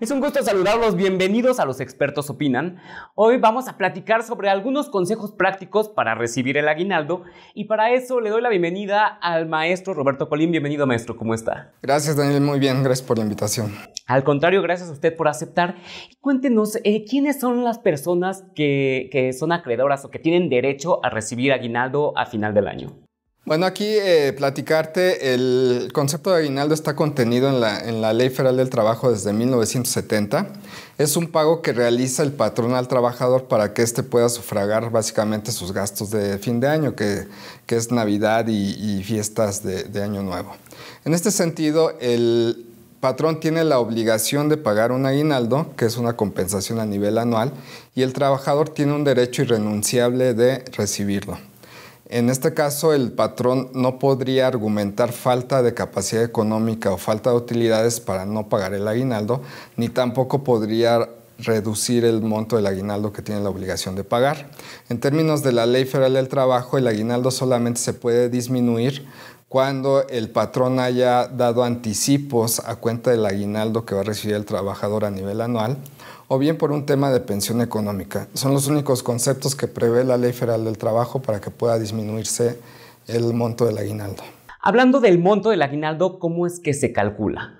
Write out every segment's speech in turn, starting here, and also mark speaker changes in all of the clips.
Speaker 1: Es un gusto saludarlos, bienvenidos a Los Expertos Opinan. Hoy vamos a platicar sobre algunos consejos prácticos para recibir el aguinaldo y para eso le doy la bienvenida al maestro Roberto Colín. Bienvenido maestro, ¿cómo
Speaker 2: está? Gracias Daniel, muy bien, gracias por la invitación. Al
Speaker 1: contrario, gracias a usted por aceptar. Cuéntenos, eh, ¿quiénes son las personas
Speaker 2: que
Speaker 1: son acreedoras o que tienen derecho a recibir aguinaldo a final del año?
Speaker 2: Bueno, aquí eh, platicarte, el concepto de aguinaldo está contenido en la, en Ley Federal del Trabajo desde 1970. Es un pago que realiza el patrón al trabajador para que éste pueda sufragar básicamente sus gastos de fin de año, que, que es Navidad y, fiestas de Año Nuevo. En este sentido, el, patrón tiene la obligación de pagar un aguinaldo, que es una compensación a nivel anual, y el trabajador tiene un derecho irrenunciable de recibirlo. En este caso, el patrón no podría argumentar falta de capacidad económica o falta de utilidades para no pagar el aguinaldo, ni tampoco podría reducir el monto del aguinaldo que tiene la obligación de pagar. En términos de la Ley Federal del Trabajo, el aguinaldo solamente se puede disminuir cuando el patrón haya dado anticipos a cuenta del aguinaldo que va a recibir el trabajador a nivel anual o bien por un tema de pensión económica. Son los únicos conceptos que prevé la Ley Federal del Trabajo para que pueda disminuirse el monto del aguinaldo. Hablando del monto del aguinaldo, ¿cómo es que se calcula?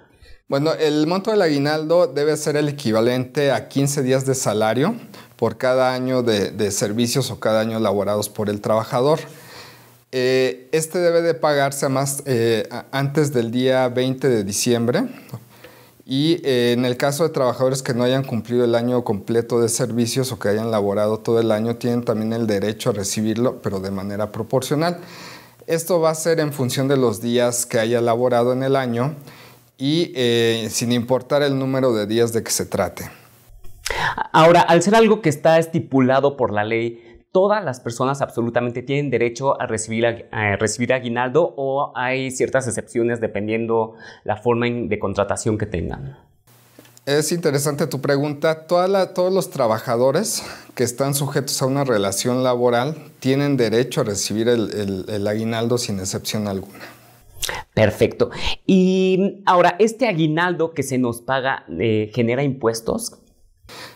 Speaker 2: Bueno, el monto del aguinaldo debe ser el equivalente a 15 días de salario por cada año de, servicios o cada año elaborados por el trabajador. Eh, este debe de pagarse más, eh, antes del día 20 de diciembre y eh, en el caso de trabajadores que no hayan cumplido el año completo de servicios o que hayan laborado todo el año, tienen también el derecho a recibirlo, pero de manera proporcional. Esto va a ser en función de los días que haya laborado en el año y eh, sin importar el número de días de que se trate. Ahora, al ser algo que está estipulado por
Speaker 1: la ley, todas las personas absolutamente tienen derecho a recibir, aguinaldo o hay ciertas excepciones dependiendo la forma de contratación que tengan.
Speaker 2: Es interesante tu pregunta. todos los trabajadores que están sujetos a una relación laboral tienen derecho a recibir el, aguinaldo sin excepción alguna. Perfecto. Y
Speaker 1: ahora, ¿este aguinaldo que se nos paga eh, genera impuestos?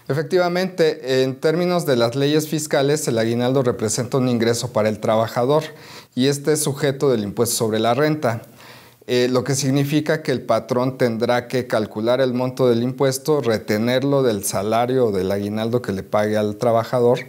Speaker 2: Efectivamente, en términos de las leyes fiscales, el aguinaldo representa un ingreso para el trabajador y este es sujeto del impuesto sobre la renta. Eh, lo que significa que el patrón tendrá que calcular el monto del impuesto, retenerlo del salario o del aguinaldo que le pague al trabajador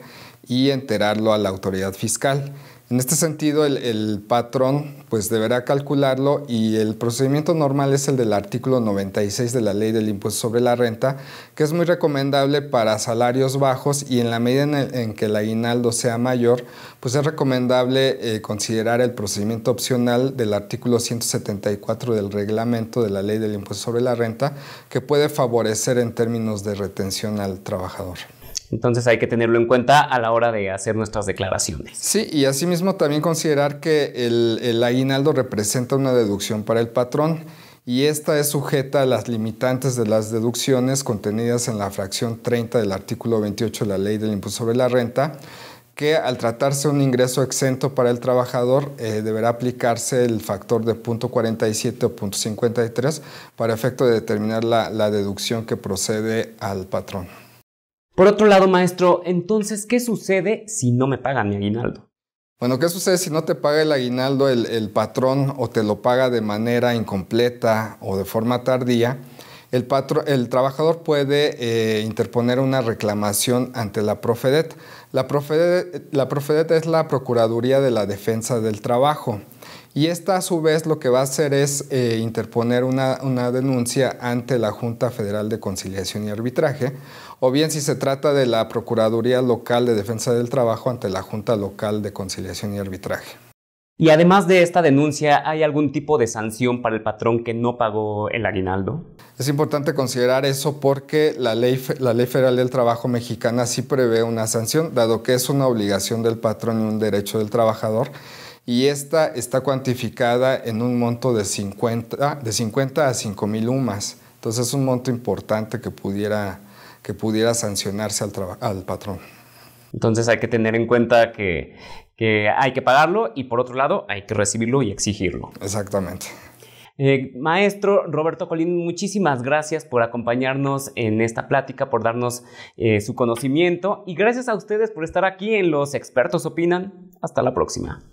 Speaker 2: y enterarlo a la autoridad fiscal. En este sentido, el, patrón pues deberá calcularlo y el procedimiento normal es el del artículo 96 de la Ley del Impuesto sobre la Renta, que es muy recomendable para salarios bajos y en la medida en, que el aguinaldo sea mayor, pues es recomendable eh, considerar el procedimiento opcional del artículo 174 del reglamento de la Ley del Impuesto sobre la Renta, que puede favorecer en términos de retención al trabajador.
Speaker 1: Entonces hay que tenerlo en cuenta a la
Speaker 2: hora de hacer nuestras declaraciones. Sí, y asimismo también considerar que el, aguinaldo representa una deducción para el patrón y esta es sujeta a las limitantes de las deducciones contenidas en la fracción 30 del artículo 28 de la ley del impuesto sobre la renta que al tratarse un ingreso exento para el trabajador eh, deberá aplicarse el factor de 0.47 o para efecto de determinar la deducción que procede al patrón. Por otro lado, maestro, entonces, ¿qué sucede si no me pagan mi aguinaldo? Bueno, ¿qué sucede si no te paga el aguinaldo el, el patrón o te lo paga de manera incompleta o de forma tardía? el, trabajador puede eh, interponer una reclamación ante la Profedet. La Profedet, es la Procuraduría de la Defensa del Trabajo. Y esta a su vez lo que va a hacer es eh, interponer una, denuncia ante la Junta Federal de Conciliación y Arbitraje, o bien si se trata de la Procuraduría Local de Defensa del Trabajo ante la Junta Local de Conciliación y Arbitraje. Y además de esta denuncia,
Speaker 1: ¿hay algún tipo de sanción para el patrón que no pagó el aguinaldo?
Speaker 2: Es importante considerar eso porque la ley, la ley federal del trabajo mexicana sí prevé una sanción, dado que es una obligación del patrón y un derecho del trabajador. Y esta está cuantificada en un monto de 50, a 5 mil UMAS. Entonces es un monto importante que pudiera, que pudiera sancionarse al, al patrón. Entonces
Speaker 1: hay que tener en cuenta que, que hay que pagarlo y por otro lado hay que recibirlo y exigirlo.
Speaker 2: Exactamente.
Speaker 1: Eh, maestro Roberto Colín, muchísimas gracias por acompañarnos en esta plática, por darnos eh, su conocimiento y gracias a ustedes por estar aquí en Los Expertos Opinan. Hasta la próxima.